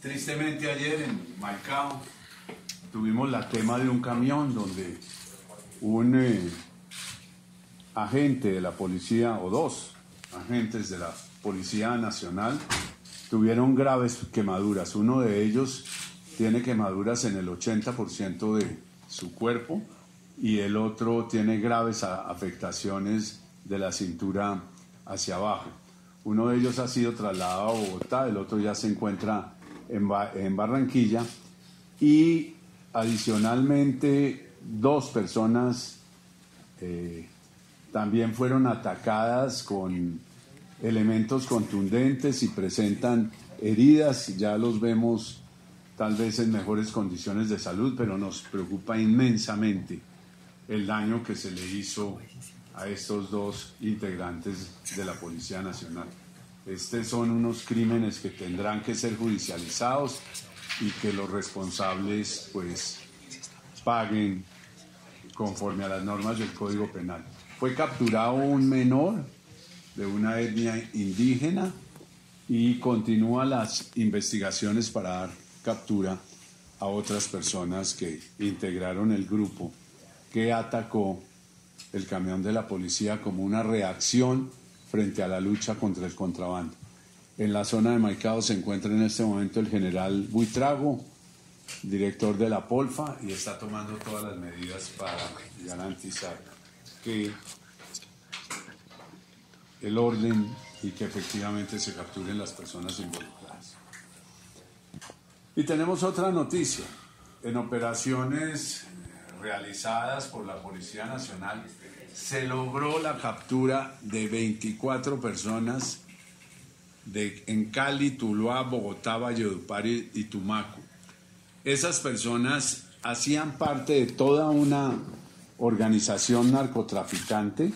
Tristemente ayer en Maicao tuvimos la tema de un camión donde un eh, agente de la policía o dos agentes de la Policía Nacional tuvieron graves quemaduras. Uno de ellos tiene quemaduras en el 80% de su cuerpo y el otro tiene graves afectaciones de la cintura hacia abajo. Uno de ellos ha sido trasladado a Bogotá, el otro ya se encuentra en, Barranquilla y adicionalmente dos personas eh, también fueron atacadas con elementos contundentes y presentan heridas, ya los vemos tal vez en mejores condiciones de salud, pero nos preocupa inmensamente el daño que se le hizo a estos dos integrantes de la Policía Nacional. Estos son unos crímenes que tendrán que ser judicializados y que los responsables pues paguen conforme a las normas del Código Penal. Fue capturado un menor de una etnia indígena y continúan las investigaciones para dar captura a otras personas que integraron el grupo que atacó el camión de la policía como una reacción frente a la lucha contra el contrabando. En la zona de Maicao se encuentra en este momento el general Buitrago, director de la Polfa, y está tomando todas las medidas para garantizar que el orden y que efectivamente se capturen las personas involucradas. Y tenemos otra noticia. En operaciones realizadas por la Policía Nacional se logró la captura de 24 personas de, en Cali, Tuluá, Bogotá, Valledupar y, y Tumaco. Esas personas hacían parte de toda una organización narcotraficante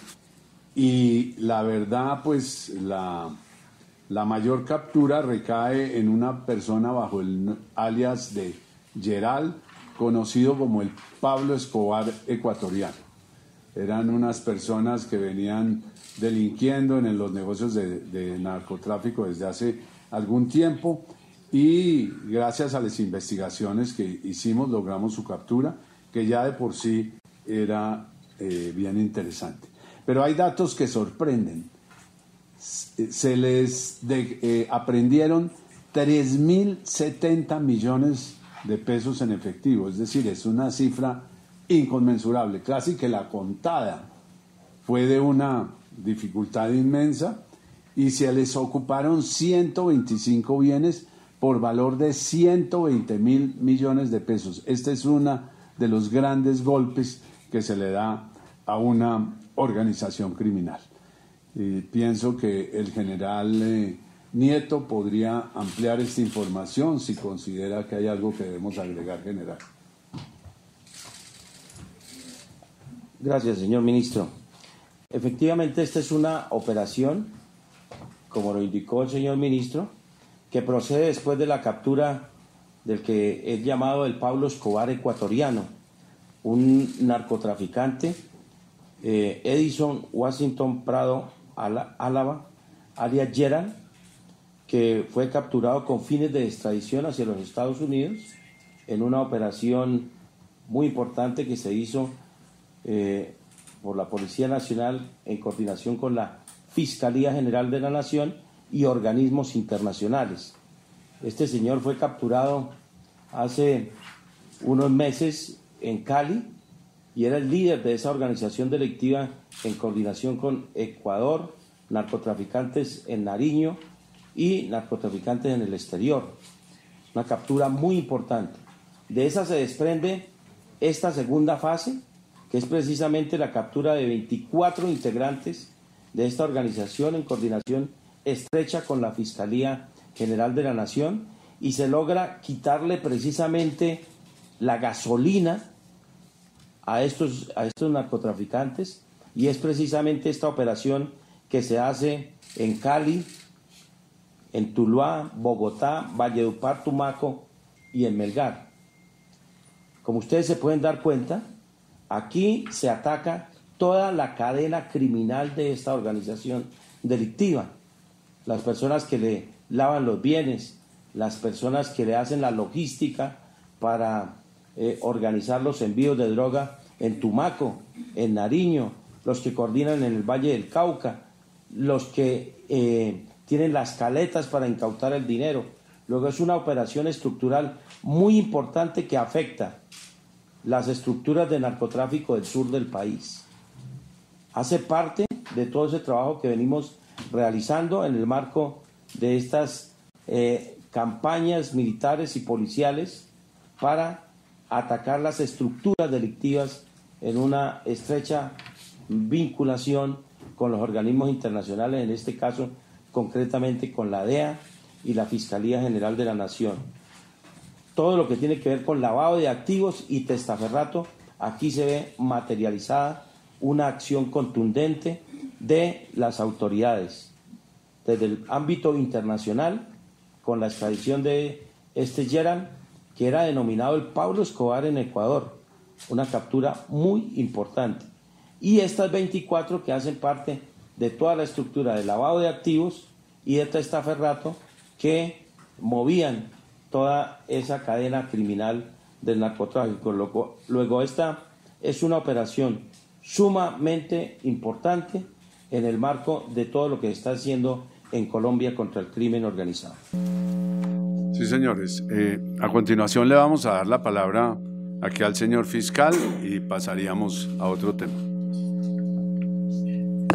y la verdad pues la, la mayor captura recae en una persona bajo el alias de Geral, conocido como el Pablo Escobar ecuatoriano eran unas personas que venían delinquiendo en los negocios de, narcotráfico desde hace algún tiempo y gracias a las investigaciones que hicimos logramos su captura, que ya de por sí era eh, bien interesante. Pero hay datos que sorprenden. Se les eh, aprendieron 3.070 millones de pesos en efectivo, es decir, es una cifra inconmensurable, casi que la contada fue de una dificultad inmensa y se les ocuparon 125 bienes por valor de 120 mil millones de pesos. Este es uno de los grandes golpes que se le da a una organización criminal. Y pienso que el general eh, Nieto podría ampliar esta información si considera que hay algo que debemos agregar, general. Gracias, señor ministro. Efectivamente, esta es una operación, como lo indicó el señor ministro, que procede después de la captura del que es llamado el Pablo Escobar ecuatoriano, un narcotraficante, eh, Edison Washington Prado Álava, alias Gerald, que fue capturado con fines de extradición hacia los Estados Unidos en una operación muy importante que se hizo eh, por la Policía Nacional en coordinación con la Fiscalía General de la Nación y organismos internacionales. Este señor fue capturado hace unos meses en Cali y era el líder de esa organización delictiva en coordinación con Ecuador, narcotraficantes en Nariño y narcotraficantes en el exterior. Una captura muy importante. De esa se desprende esta segunda fase que es precisamente la captura de 24 integrantes de esta organización en coordinación estrecha con la Fiscalía General de la Nación y se logra quitarle precisamente la gasolina a estos, a estos narcotraficantes y es precisamente esta operación que se hace en Cali, en Tuluá, Bogotá, Valledupar, Tumaco y en Melgar. Como ustedes se pueden dar cuenta, Aquí se ataca toda la cadena criminal de esta organización delictiva. Las personas que le lavan los bienes, las personas que le hacen la logística para eh, organizar los envíos de droga en Tumaco, en Nariño, los que coordinan en el Valle del Cauca, los que eh, tienen las caletas para incautar el dinero. Luego es una operación estructural muy importante que afecta las estructuras de narcotráfico del sur del país. Hace parte de todo ese trabajo que venimos realizando en el marco de estas eh, campañas militares y policiales para atacar las estructuras delictivas en una estrecha vinculación con los organismos internacionales, en este caso concretamente con la DEA y la Fiscalía General de la Nación todo lo que tiene que ver con lavado de activos y testaferrato. Aquí se ve materializada una acción contundente de las autoridades desde el ámbito internacional con la extradición de este Gerald, que era denominado el Pablo Escobar en Ecuador, una captura muy importante. Y estas 24 que hacen parte de toda la estructura de lavado de activos y de testaferrato que movían toda esa cadena criminal del narcotráfico. Luego, esta es una operación sumamente importante en el marco de todo lo que está haciendo en Colombia contra el crimen organizado. Sí, señores. Eh, a continuación le vamos a dar la palabra aquí al señor fiscal y pasaríamos a otro tema.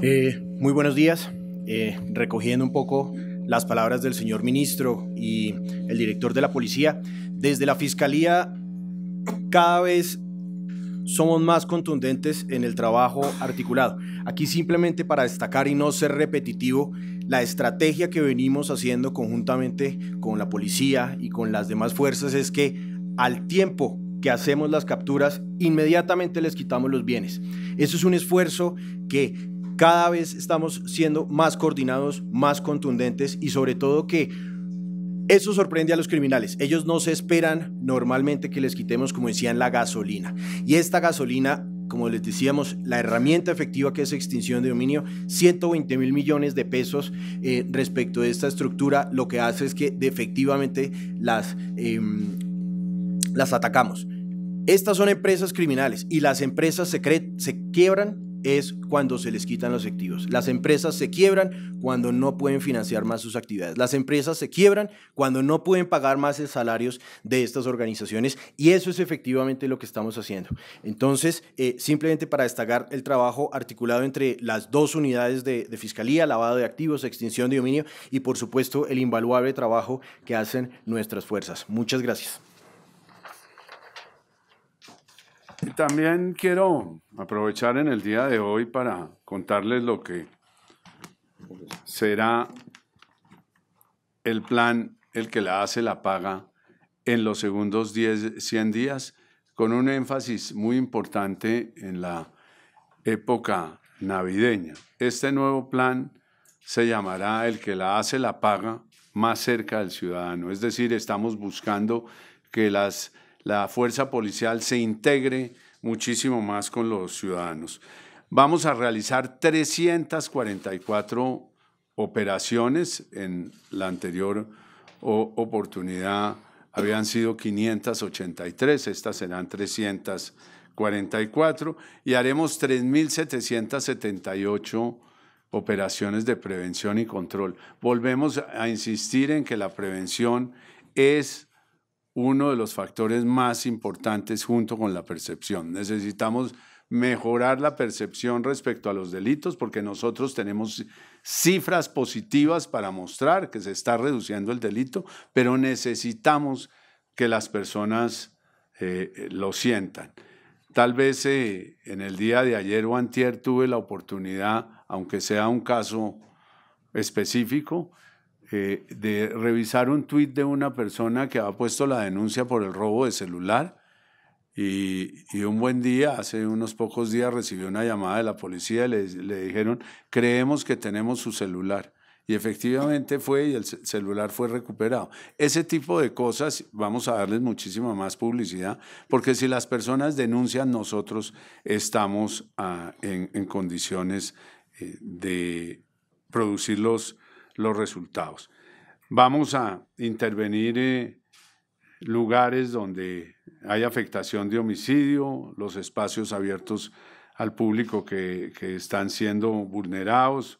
Eh, muy buenos días. Eh, recogiendo un poco las palabras del señor ministro y el director de la policía. Desde la fiscalía cada vez somos más contundentes en el trabajo articulado. Aquí simplemente para destacar y no ser repetitivo, la estrategia que venimos haciendo conjuntamente con la policía y con las demás fuerzas es que al tiempo que hacemos las capturas, inmediatamente les quitamos los bienes. Eso es un esfuerzo que cada vez estamos siendo más coordinados, más contundentes y sobre todo que eso sorprende a los criminales. Ellos no se esperan normalmente que les quitemos, como decían, la gasolina. Y esta gasolina, como les decíamos, la herramienta efectiva que es extinción de dominio, 120 mil millones de pesos eh, respecto de esta estructura, lo que hace es que efectivamente las, em, las atacamos. Estas son empresas criminales y las empresas se, se quiebran es cuando se les quitan los activos. Las empresas se quiebran cuando no pueden financiar más sus actividades. Las empresas se quiebran cuando no pueden pagar más los salarios de estas organizaciones y eso es efectivamente lo que estamos haciendo. Entonces, eh, simplemente para destacar el trabajo articulado entre las dos unidades de fiscalía, lavado de activos, extinción de dominio y por supuesto el invaluable trabajo que hacen nuestras fuerzas. Muchas gracias. Y también quiero aprovechar en el día de hoy para contarles lo que será el plan, el que la hace, la paga en los segundos 10, 100 días, con un énfasis muy importante en la época navideña. Este nuevo plan se llamará el que la hace, la paga más cerca del ciudadano. Es decir, estamos buscando que las la fuerza policial se integre muchísimo más con los ciudadanos. Vamos a realizar 344 operaciones. En la anterior oportunidad habían sido 583, estas serán 344 y haremos 3.778 operaciones de prevención y control. Volvemos a insistir en que la prevención es uno de los factores más importantes junto con la percepción. Necesitamos mejorar la percepción respecto a los delitos porque nosotros tenemos cifras positivas para mostrar que se está reduciendo el delito, pero necesitamos que las personas eh, lo sientan. Tal vez eh, en el día de ayer o antier tuve la oportunidad, aunque sea un caso específico, eh, de revisar un tweet de una persona que ha puesto la denuncia por el robo de celular y, un buen día, hace unos pocos días, recibió una llamada de la policía y le, dijeron, creemos que tenemos su celular. Y efectivamente fue y el celular fue recuperado. Ese tipo de cosas vamos a darles muchísima más publicidad, porque si las personas denuncian, nosotros estamos ah, en, condiciones eh, de producirlos los resultados. Vamos a intervenir en eh, lugares donde hay afectación de homicidio, los espacios abiertos al público que, que están siendo vulnerados,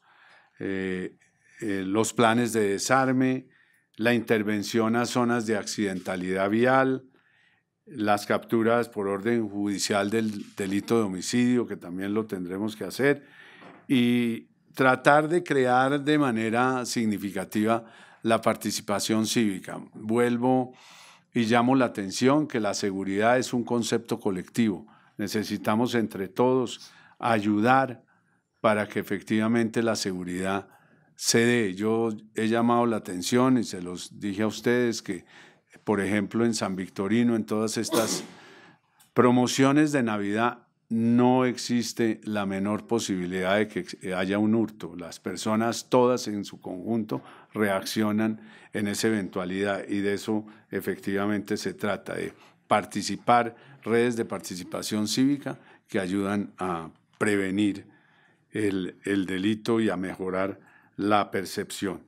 eh, eh, los planes de desarme, la intervención a zonas de accidentalidad vial, las capturas por orden judicial del delito de homicidio, que también lo tendremos que hacer, y tratar de crear de manera significativa la participación cívica. Vuelvo y llamo la atención que la seguridad es un concepto colectivo. Necesitamos entre todos ayudar para que efectivamente la seguridad se dé. Yo he llamado la atención y se los dije a ustedes que, por ejemplo, en San Victorino, en todas estas promociones de Navidad, no existe la menor posibilidad de que eh, haya un hurto. Las personas todas en su conjunto reaccionan en esa eventualidad y de eso efectivamente se trata, de participar, redes de participación cívica que ayudan a prevenir el, delito y a mejorar la percepción.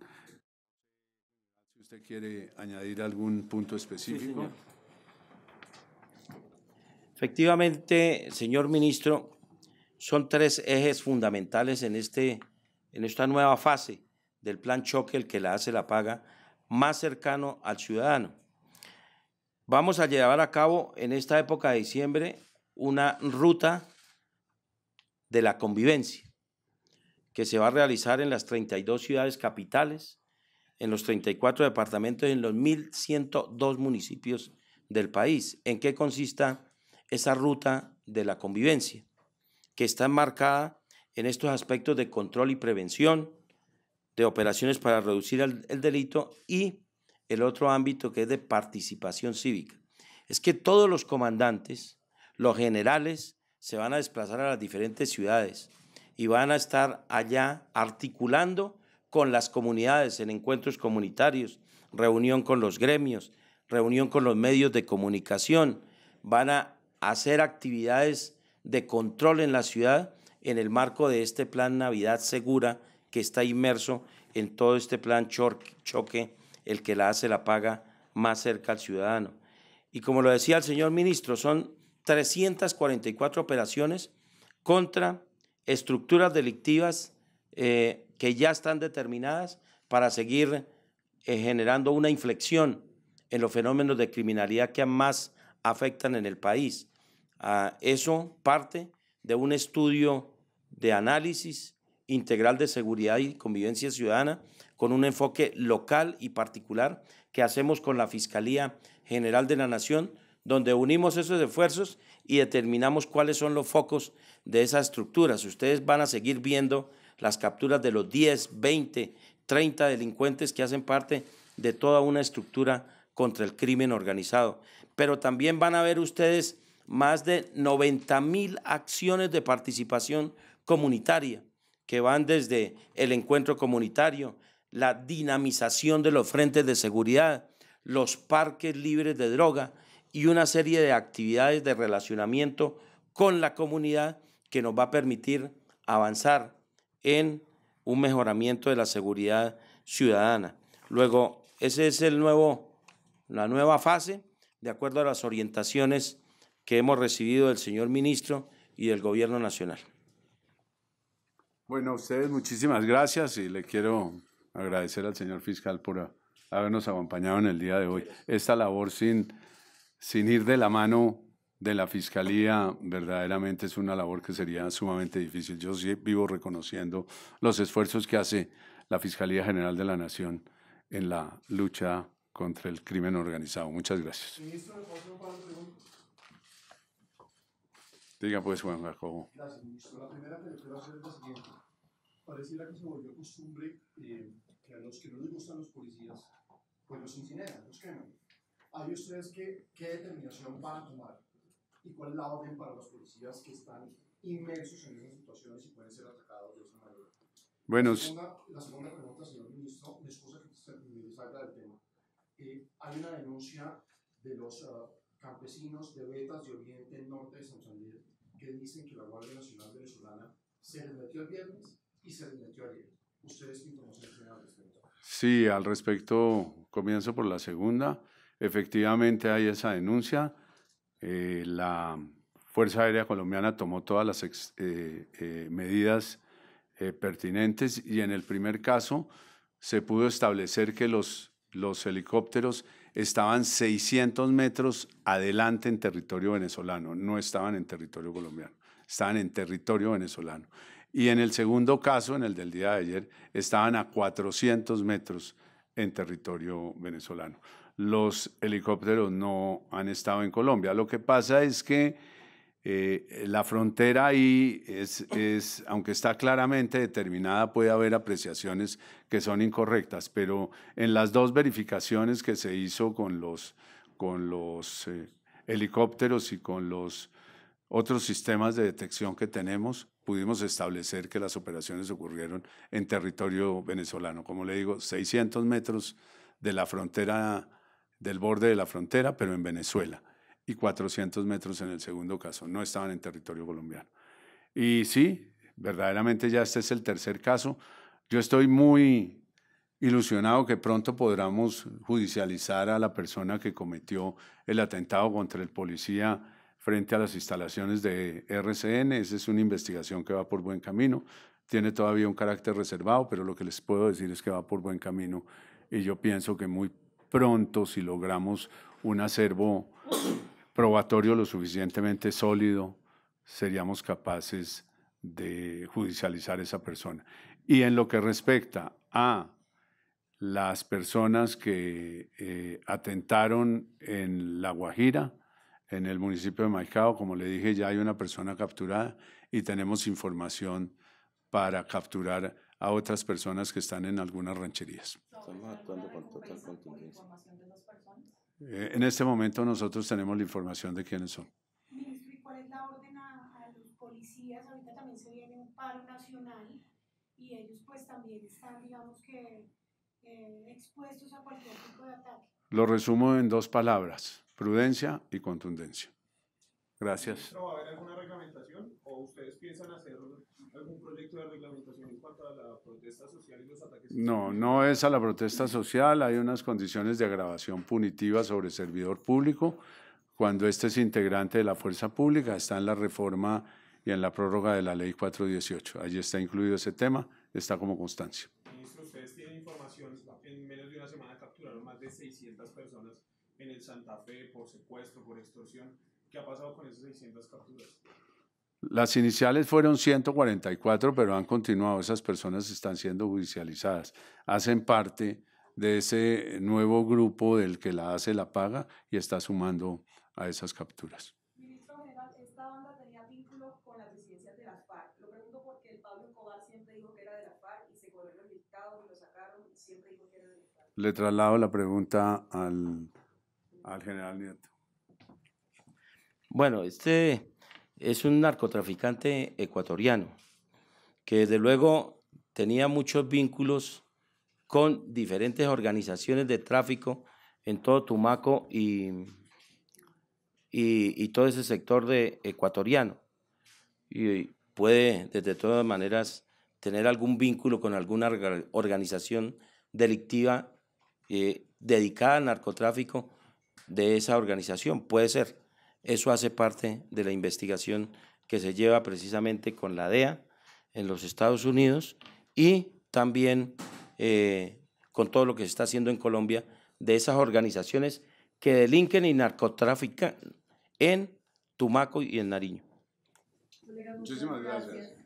Si usted quiere añadir algún punto específico. Efectivamente, señor ministro, son tres ejes fundamentales en, este, en esta nueva fase del plan choque, el que la hace la paga, más cercano al ciudadano. Vamos a llevar a cabo en esta época de diciembre una ruta de la convivencia que se va a realizar en las 32 ciudades capitales, en los 34 departamentos y en los 1.102 municipios del país. ¿En qué consista esa ruta de la convivencia, que está enmarcada en estos aspectos de control y prevención, de operaciones para reducir el, el delito y el otro ámbito que es de participación cívica. Es que todos los comandantes, los generales, se van a desplazar a las diferentes ciudades y van a estar allá articulando con las comunidades en encuentros comunitarios, reunión con los gremios, reunión con los medios de comunicación, van a hacer actividades de control en la ciudad en el marco de este plan Navidad Segura que está inmerso en todo este plan choque, el que la hace la paga más cerca al ciudadano. Y como lo decía el señor ministro, son 344 operaciones contra estructuras delictivas eh, que ya están determinadas para seguir eh, generando una inflexión en los fenómenos de criminalidad que más afectan en el país eso parte de un estudio de análisis integral de seguridad y convivencia ciudadana con un enfoque local y particular que hacemos con la Fiscalía General de la Nación, donde unimos esos esfuerzos y determinamos cuáles son los focos de esas estructuras. Ustedes van a seguir viendo las capturas de los 10, 20, 30 delincuentes que hacen parte de toda una estructura contra el crimen organizado. Pero también van a ver ustedes más de 90 mil acciones de participación comunitaria, que van desde el encuentro comunitario, la dinamización de los frentes de seguridad, los parques libres de droga y una serie de actividades de relacionamiento con la comunidad que nos va a permitir avanzar en un mejoramiento de la seguridad ciudadana. Luego, ese es el nuevo, la nueva fase, de acuerdo a las orientaciones que hemos recibido del señor ministro y del gobierno nacional. Bueno, a ustedes muchísimas gracias y le quiero agradecer al señor fiscal por habernos acompañado en el día de hoy. Esta labor sin, sin ir de la mano de la fiscalía verdaderamente es una labor que sería sumamente difícil. Yo vivo reconociendo los esfuerzos que hace la Fiscalía General de la Nación en la lucha contra el crimen organizado. Muchas gracias. Diga pues, Juan Gracias, ministro. La primera que le quiero hacer es la siguiente. Pareciera que se volvió costumbre eh, que a los que no les gustan los policías, pues los incineran, los queman. ¿Hay ustedes qué, qué determinación van a tomar? ¿Y cuál es la orden para los policías que están inmersos en esas situaciones y pueden ser atacados de esa manera? Bueno, la segunda, la segunda pregunta, señor ministro, me excusa que usted me salga del tema. Eh, hay una denuncia de los ah, campesinos de vetas de oriente, norte de Santander, que dicen que la Guardia Nacional venezolana se les el viernes y se les ayer. ¿Ustedes qué información tienen al respecto? Sí, al respecto, comienzo por la segunda. Efectivamente hay esa denuncia. Eh, la Fuerza Aérea Colombiana tomó todas las eh, eh, medidas pertinentes y en el primer caso se pudo establecer que los, los helicópteros estaban 600 metros adelante en territorio venezolano, no estaban en territorio colombiano, estaban en territorio venezolano. Y en el segundo caso, en el del día de ayer, estaban a 400 metros en territorio venezolano. Los helicópteros no han estado en Colombia. Lo que pasa es que eh, eh, la frontera ahí es, aunque está claramente determinada, puede haber apreciaciones que son incorrectas, pero en las dos verificaciones que se hizo con los, con los eh, helicópteros y con los otros sistemas de detección que tenemos, pudimos establecer que las operaciones ocurrieron en territorio venezolano. Como le digo, 600 metros de la frontera, del borde de la frontera, pero en Venezuela y 400 metros en el segundo caso. No estaban en territorio colombiano. Y sí, verdaderamente ya este es el tercer caso. Yo estoy muy ilusionado que pronto podamos judicializar a la persona que cometió el atentado contra el policía frente a las instalaciones de RCN. Esa es una investigación que va por buen camino. Tiene todavía un carácter reservado, pero lo que les puedo decir es que va por buen camino y yo pienso que muy pronto, si logramos un acervo probatorio lo suficientemente sólido, seríamos capaces de judicializar a esa persona. Y en lo que respecta a las personas que eh, atentaron en La Guajira, en el municipio de Maicao, como le dije, ya hay una persona capturada y tenemos información para capturar a otras personas que están en algunas rancherías. Estamos actuando con total eh, en este momento nosotros tenemos la información de quiénes son. Ministro, ¿y cuál es la orden a, los policías? Ahorita también se viene un paro nacional y ellos pues también están, digamos que, eh, expuestos a cualquier tipo de ataque. Lo resumo en dos palabras, prudencia y contundencia. Gracias. ¿Va a haber alguna reglamentación o ustedes piensan hacerlo? algún proyecto de reglamentación en cuanto a la protesta social y los ataques? No, no es a la protesta social. Hay unas condiciones de agravación punitiva sobre servidor público. Cuando este es integrante de la fuerza pública, está en la reforma y en la prórroga de la ley 418. Allí está incluido ese tema, está como constancia. Ministro, ustedes tienen información, en menos de una semana capturaron más de 600 personas en el Santa Fe por secuestro, por extorsión. ¿Qué ha pasado con esas 600 capturas? Las iniciales fueron 144, pero han continuado. Esas personas están siendo judicializadas. Hacen parte de ese nuevo grupo del que la hace la paga y está sumando a esas capturas. Ministro General, esta banda tenía vínculo con las disidencias de las FARC. Lo pregunto porque el Pablo Escobar siempre dijo que era de las FARC y se corrió los dictados, y lo sacaron y siempre dijo que era de las FARC. Le traslado la pregunta al, al general Nieto. Bueno, este es un narcotraficante ecuatoriano que desde luego tenía muchos vínculos con diferentes organizaciones de tráfico en todo Tumaco y, y, todo ese sector de ecuatoriano. Y puede, desde todas maneras, tener algún vínculo con alguna organización delictiva eh, dedicada al narcotráfico de esa organización. Puede ser. Eso hace parte de la investigación que se lleva precisamente con la DEA en los Estados Unidos y también eh, con todo lo que se está haciendo en Colombia de esas organizaciones que delinquen y narcotrafican en Tumaco y en Nariño. Muchísimas gracias.